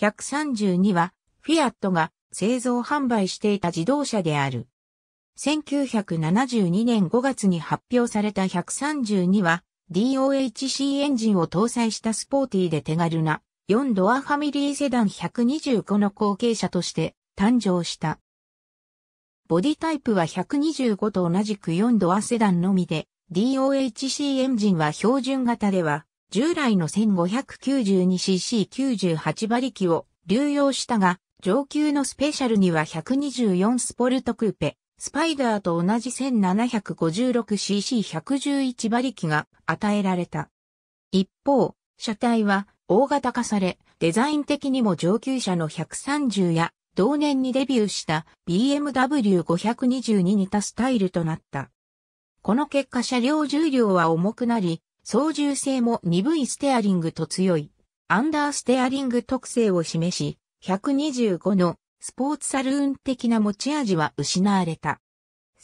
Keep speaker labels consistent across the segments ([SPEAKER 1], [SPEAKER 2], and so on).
[SPEAKER 1] 132は、フィアットが製造販売していた自動車である。1972年5月に発表された132は、DOHC エンジンを搭載したスポーティーで手軽な4ドアファミリーセダン125の後継者として誕生した。ボディタイプは125と同じく4ドアセダンのみで、DOHC エンジンは標準型では従来の 1592cc98 馬力を流用したが、上級のスペシャルには124スポルトクーペ、スパイダーと同じ 1756cc111 馬力が与えられた。一方、車体は大型化され、デザイン的にも上級車の130や同年にデビューした BMW522 に似たスタイルとなった。この結果車両重量は重くなり、操縦性も鈍いステアリングと強い、アンダーステアリング特性を示し、125のスポーツサルーン的な持ち味は失われた。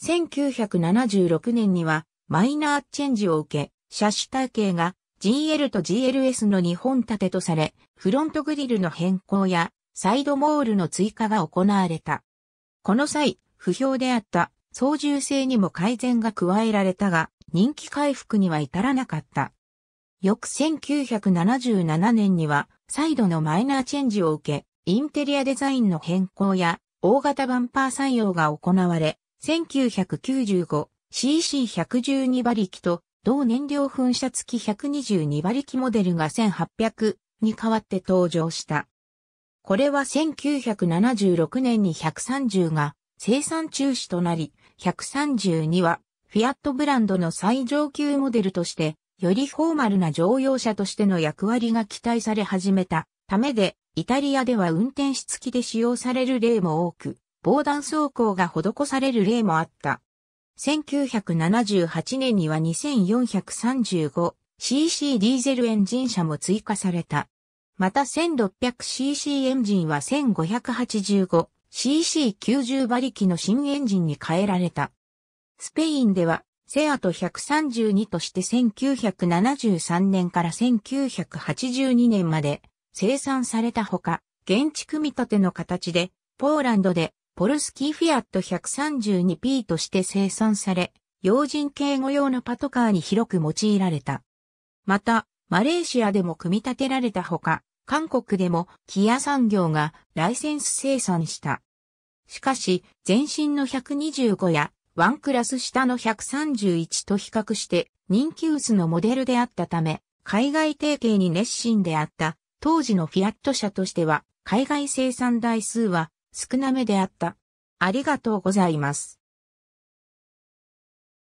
[SPEAKER 1] 1976年にはマイナーチェンジを受け、車種体系が GL と GLS の2本立てとされ、フロントグリルの変更やサイドモールの追加が行われた。この際、不評であった操縦性にも改善が加えられたが、人気回復には至らなかった。翌1977年には、再度のマイナーチェンジを受け、インテリアデザインの変更や、大型バンパー採用が行われ、1995cc112 馬力と、同燃料噴射付き122馬力モデルが1800に代わって登場した。これは1976年に130が生産中止となり、132はフィアットブランドの最上級モデルとして、よりフォーマルな乗用車としての役割が期待され始めたためで、イタリアでは運転室付きで使用される例も多く、防弾走行が施される例もあった。1978年には 2435cc ディーゼルエンジン車も追加された。また 1600cc エンジンは 1585cc90 馬力の新エンジンに変えられた。スペインでは、セアト132として1973年から1982年まで生産されたほか、現地組み立ての形で、ポーランドでポルスキーフィアット 132P として生産され、要人警護用のパトカーに広く用いられた。また、マレーシアでも組み立てられたほか、韓国でもキア産業がライセンス生産した。しかし、前身の125やワンクラス下の131と比較して人気薄のモデルであったため、海外提携に熱心であった当時のフィアット社としては海外生産台数は少なめであった。ありがとうございます。